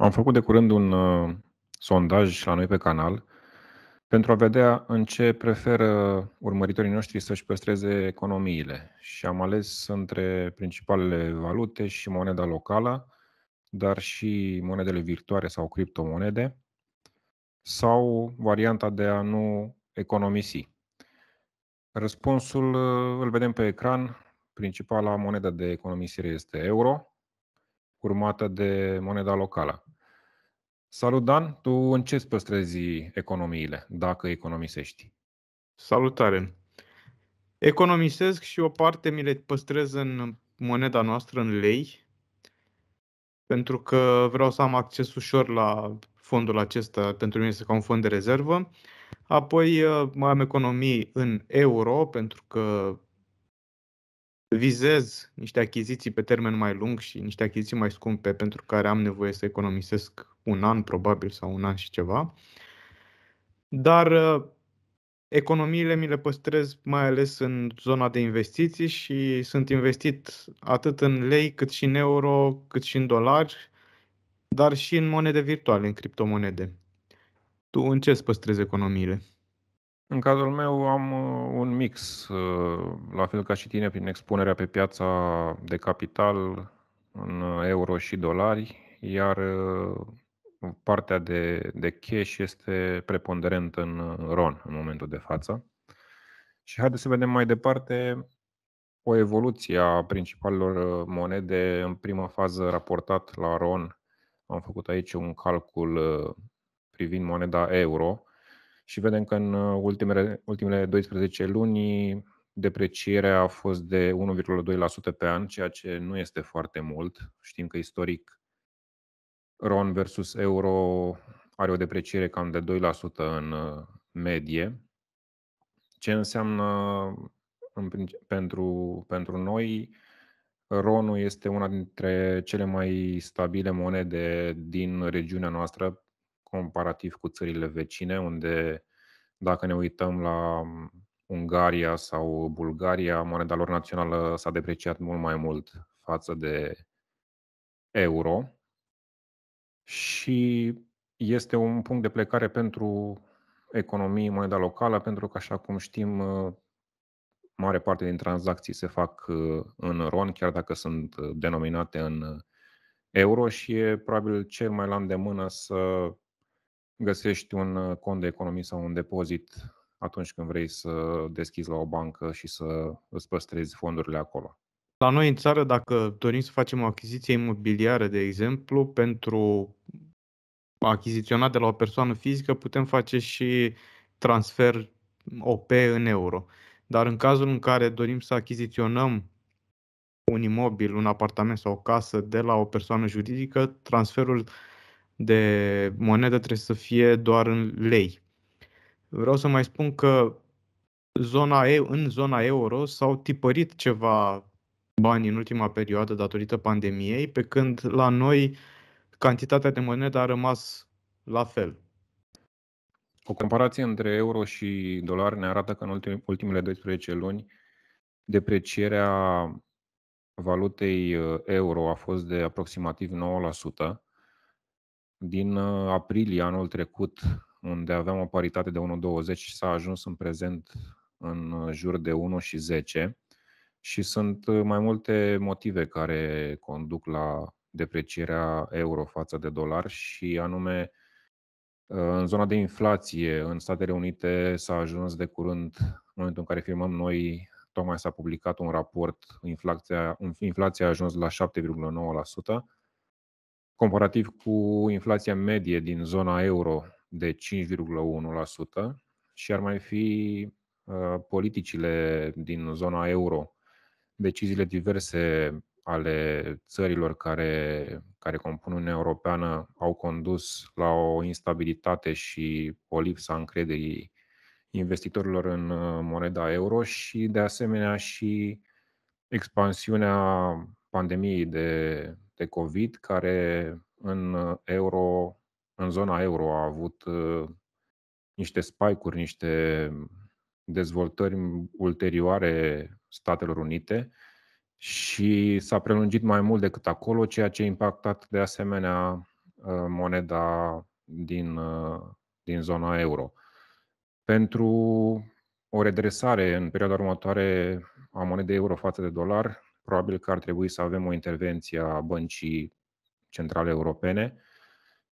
Am făcut de curând un uh, sondaj la noi pe canal pentru a vedea în ce preferă urmăritorii noștri să-și păstreze economiile și am ales între principalele valute și moneda locală, dar și monedele virtuale sau criptomonede sau varianta de a nu economisi. Răspunsul uh, îl vedem pe ecran. Principala monedă de economisire este euro, urmată de moneda locală. Salut, Dan! Tu în ce păstrezi economiile, dacă economisești? Salutare! Economisesc și o parte mi le păstrez în moneda noastră, în lei, pentru că vreau să am acces ușor la fondul acesta, pentru mine este ca un fond de rezervă. Apoi uh, mai am economii în euro, pentru că vizez niște achiziții pe termen mai lung și niște achiziții mai scumpe pentru care am nevoie să economisesc un an probabil sau un an și ceva. Dar uh, economiile mi le păstrez mai ales în zona de investiții și sunt investit atât în lei cât și în euro, cât și în dolari, dar și în monede virtuale, în criptomonede. Tu în ce îți păstrezi economiile? În cazul meu am uh, un mix, uh, la fel ca și tine, prin expunerea pe piața de capital în euro și dolari, iar partea de, de cash este preponderent în RON în momentul de față. Și haideți să vedem mai departe o evoluție a principalelor uh, monede în prima fază raportat la RON. Am făcut aici un calcul uh, privind moneda euro și vedem că în uh, ultimele, ultimele 12 luni deprecierea a fost de 1,2% pe an, ceea ce nu este foarte mult. Știm că istoric RON versus euro are o depreciere cam de 2% în uh, medie. Ce înseamnă în, pentru, pentru noi? RON-ul este una dintre cele mai stabile monede din regiunea noastră, comparativ cu țările vecine, unde dacă ne uităm la um, Ungaria sau Bulgaria, moneda lor națională s-a depreciat mult mai mult față de euro și este un punct de plecare pentru economii în moneda locală, pentru că, așa cum știm, uh, mare parte din tranzacții se fac uh, în RON, chiar dacă sunt uh, denominate în euro și e probabil cel mai la îndemână să găsești un cont de economie sau un depozit atunci când vrei să deschizi la o bancă și să îți păstrezi fondurile acolo. La noi în țară, dacă dorim să facem o achiziție imobiliară, de exemplu, pentru achiziționat de la o persoană fizică, putem face și transfer OP în euro. Dar în cazul în care dorim să achiziționăm un imobil, un apartament sau o casă de la o persoană juridică, transferul de monedă trebuie să fie doar în lei. Vreau să mai spun că zona, în zona euro s-au tipărit ceva bani în ultima perioadă datorită pandemiei, pe când la noi cantitatea de monedă a rămas la fel. O comparație între euro și dolar ne arată că în ultimele 12 luni deprecierea valutei uh, euro a fost de aproximativ 9%. Din uh, aprilie anul trecut, unde aveam o paritate de 1,20, s-a ajuns în prezent în uh, jur de 1 și 10. Și sunt uh, mai multe motive care conduc la deprecierea euro față de dolar și anume uh, în zona de inflație în Statele Unite s-a ajuns de curând, în momentul în care filmăm noi, tocmai s-a publicat un raport, inflația, inflația a ajuns la 7,9%, comparativ cu inflația medie din zona euro de 5,1% și ar mai fi uh, politicile din zona euro deciziile diverse ale țărilor care, care compun Uniunea Europeană au condus la o instabilitate și o lipsă a încrederii investitorilor în uh, moneda euro și, de asemenea, și expansiunea pandemiei de, de COVID, care în uh, euro, în zona euro a avut uh, niște spike-uri, niște dezvoltări ulterioare Statelor Unite și s-a prelungit mai mult decât acolo, ceea ce a impactat de asemenea uh, moneda din, uh, din zona euro. Pentru o redresare în perioada următoare a monedei euro față de dolar, probabil că ar trebui să avem o intervenție a băncii centrale europene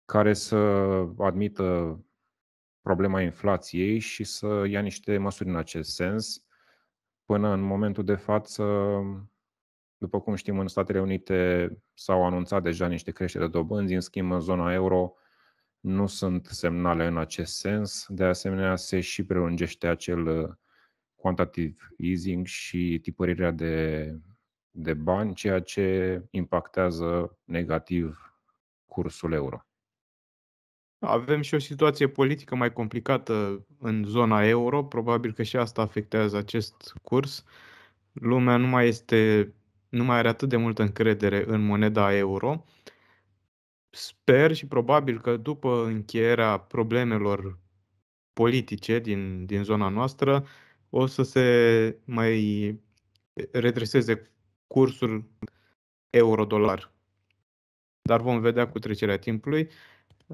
care să admită problema inflației și să ia niște măsuri în acest sens, Până în momentul de față, după cum știm, în Statele Unite s-au anunțat deja niște creștere de dobânzi, în schimb, în zona euro nu sunt semnale în acest sens. De asemenea, se și prelungește acel uh, quantitative easing și tipărirea de, de bani, ceea ce impactează negativ cursul euro. Avem și o situație politică mai complicată în zona euro, probabil că și asta afectează acest curs. Lumea nu mai este nu mai are atât de multă încredere în moneda euro. Sper și probabil că după încheierea problemelor politice din, din zona noastră o să se mai redreseze cursul euro-dolar. Dar vom vedea cu trecerea timpului.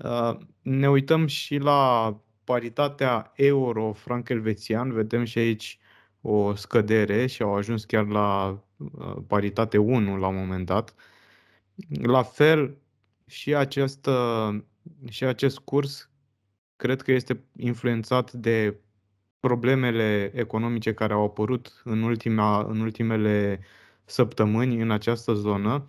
Ă, ne uităm și la paritatea euro-franc elvețian, vedem și aici o scădere și au ajuns chiar la ă, paritate 1 la un moment dat. La fel, și, acest, ă, și acest curs cred că este influențat de problemele economice care au apărut în, ultima, în ultimele săptămâni în această zonă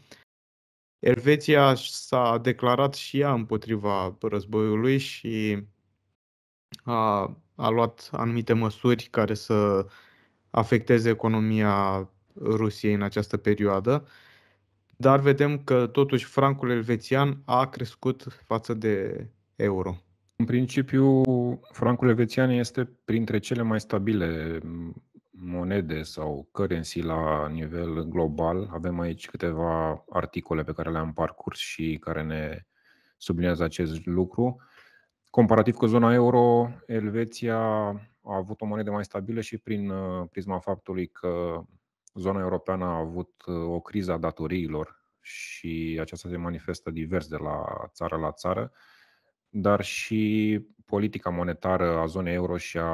Elveția s-a declarat și ea împotriva războiului și a, a luat anumite măsuri care să afecteze economia Rusiei în această perioadă, dar vedem că totuși francul elvețian a crescut față de euro. În principiu, francul elvețian este printre cele mai stabile monede sau currency la nivel global. Avem aici câteva articole pe care le-am parcurs și care ne sublinează acest lucru. Comparativ cu zona euro, Elveția a avut o monedă mai stabilă și prin uh, prisma faptului că zona europeană a avut uh, o criză a datoriilor și aceasta se manifestă divers de la țară la țară, dar și politica monetară a zonei euro și a,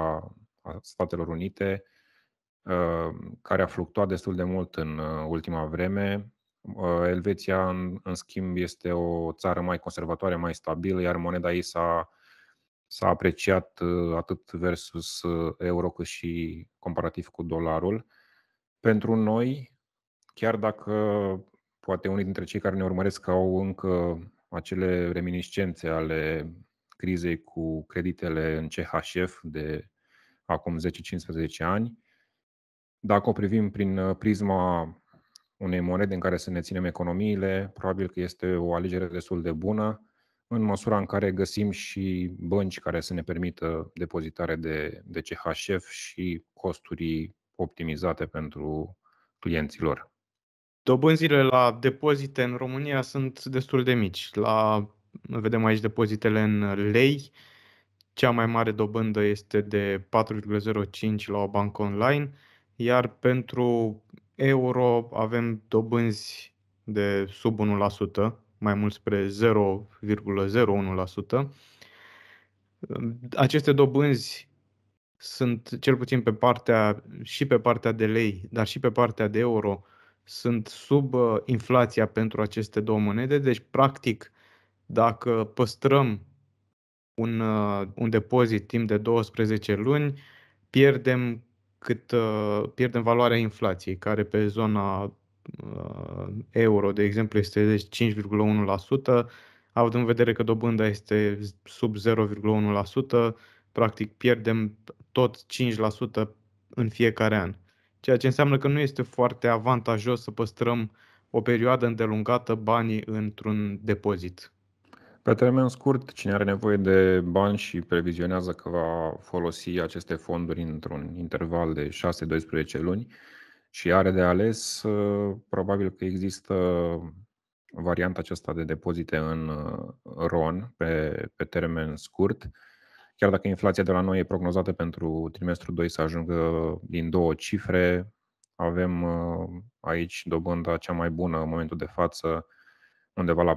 a Statelor Unite Uh, care a fluctuat destul de mult în uh, ultima vreme. Uh, Elveția, în, în schimb, este o țară mai conservatoare, mai stabilă, iar moneda ei s-a, s-a apreciat atât versus euro cât și comparativ cu dolarul. Pentru noi, chiar dacă poate unii dintre cei care ne urmăresc au încă acele reminiscențe ale crizei cu creditele în CHF de acum 10-15 ani, dacă o privim prin uh, prisma unei monede în care să ne ținem economiile, probabil că este o alegere destul de bună, în măsura în care găsim și bănci care să ne permită depozitare de, de CHF și costuri optimizate pentru clienților. Dobânzile la depozite în România sunt destul de mici. La, vedem aici depozitele în lei. Cea mai mare dobândă este de 4,05 la o bancă online iar pentru euro avem dobânzi de sub 1%, mai mult spre 0,01%. Aceste dobânzi sunt cel puțin pe partea și pe partea de lei, dar și pe partea de euro sunt sub uh, inflația pentru aceste două monede, deci practic dacă păstrăm un, uh, un depozit timp de 12 luni, pierdem cât uh, ă, pierdem valoarea inflației, care pe zona uh, euro, de exemplu, este de 5,1%, având în vedere că dobânda este sub 0,1%, practic pierdem tot 5% în fiecare an. Ceea ce înseamnă că nu este foarte avantajos să păstrăm o perioadă îndelungată banii într-un depozit. Pe termen scurt, cine are nevoie de bani și previzionează că va folosi aceste fonduri într-un interval de 6-12 luni și are de ales, probabil că există varianta aceasta de depozite în uh, RON pe, pe termen scurt. Chiar dacă inflația de la noi e prognozată pentru trimestrul 2 să ajungă din două cifre, avem uh, aici dobânda cea mai bună în momentul de față, undeva la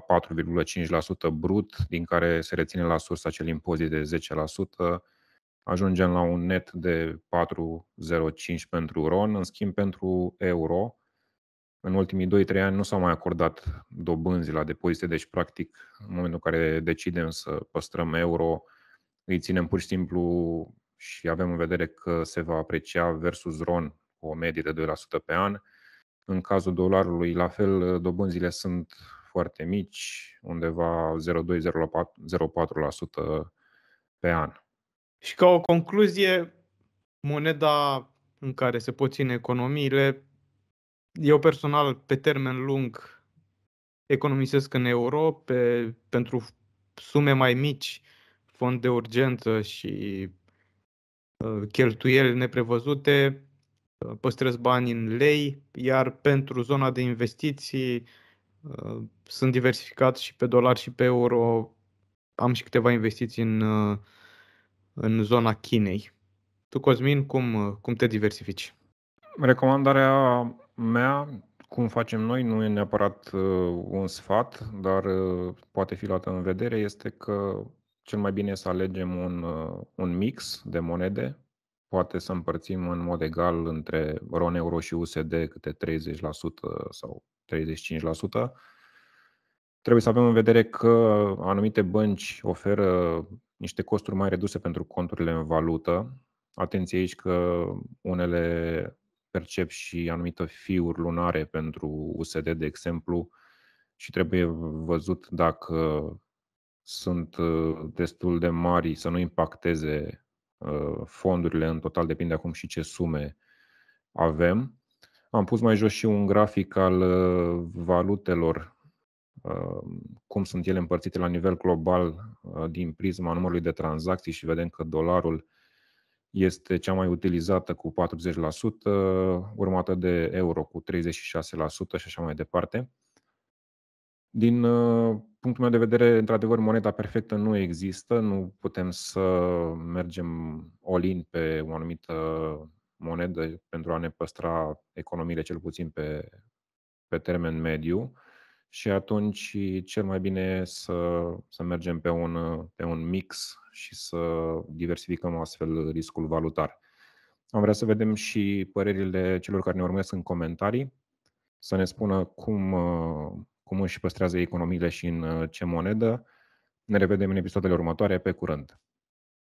4,5% brut, din care se reține la sursă acel impozit de 10%, ajungem la un net de 4,05 pentru RON. În schimb, pentru euro, în ultimii 2-3 ani nu s-au mai acordat dobânzi la depozite, deci practic în momentul în care decidem să păstrăm euro, îi ținem pur și simplu și avem în vedere că se va aprecia versus RON o medie de 2% pe an. În cazul dolarului, la fel, dobânzile sunt foarte mici, undeva 0,2-0,4% pe an. Și ca o concluzie, moneda în care se pot ține economiile, eu personal, pe termen lung, economisesc în euro pe, pentru sume mai mici, fond de urgență și uh, cheltuieli neprevăzute, uh, păstrez bani în lei, iar pentru zona de investiții Ă, sunt diversificat și pe dolar și pe euro. Am și câteva investiții în, ă, în zona Chinei. Tu, Cosmin, cum, ă, cum te diversifici? Recomandarea mea, cum facem noi, nu e neapărat un sfat, dar poate fi luată în vedere, este că cel mai bine e să alegem un, un mix de monede poate să împărțim în mod egal între RON-euro și USD câte 30% sau 35%. Trebuie să avem în vedere că anumite bănci oferă niște costuri mai reduse pentru conturile în valută. Atenție aici că unele percep și anumite fiuri lunare pentru USD, de exemplu, și trebuie văzut dacă sunt uh, destul de mari să nu impacteze Uh, fondurile în total, depinde acum și ce sume avem. Am pus mai jos și un grafic al uh, valutelor, uh, cum sunt ele împărțite la nivel global din prisma numărului de tranzacții și vedem că dolarul este cea mai utilizată cu 40%, urmată de euro cu 36% și așa mai departe. Din punctul meu de vedere, într-adevăr, moneda perfectă nu există, nu putem să mergem all-in pe o anumită monedă pentru a ne păstra economiile, cel puțin pe, pe termen mediu. Și atunci cel mai bine e să, să mergem pe un, pe un mix și să diversificăm astfel riscul valutar. Am vrea să vedem și părerile celor care ne urmăresc în comentarii, să ne spună cum cum își păstrează economiile și în uh, ce monedă. Ne revedem în episoadele următoare. Pe curând!